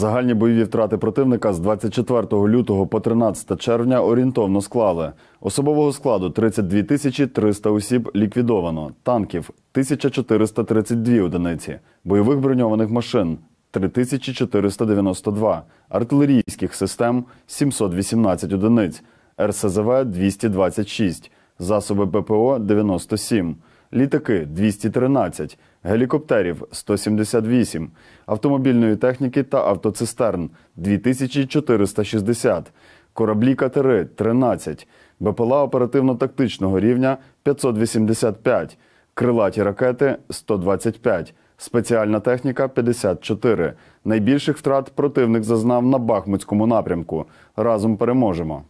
Загальні бойові втрати противника з 24 лютого по 13 червня орієнтовно склали. Особового складу 32 тисячі 300 осіб ліквідовано, танків 1432 одиниці, бойових броньованих машин 3492, артилерійських систем 718 одиниць, РСЗВ 226, засоби ППО 97, літаки 213, гелікоптерів 178, автомобільної техніки та автоцистерн 2460, кораблі катери 13, БПЛА оперативно-тактичного рівня 585, крилаті ракети 125, спеціальна техніка 54. Найбільших втрат противник зазнав на Бахмутському напрямку. Разом переможемо.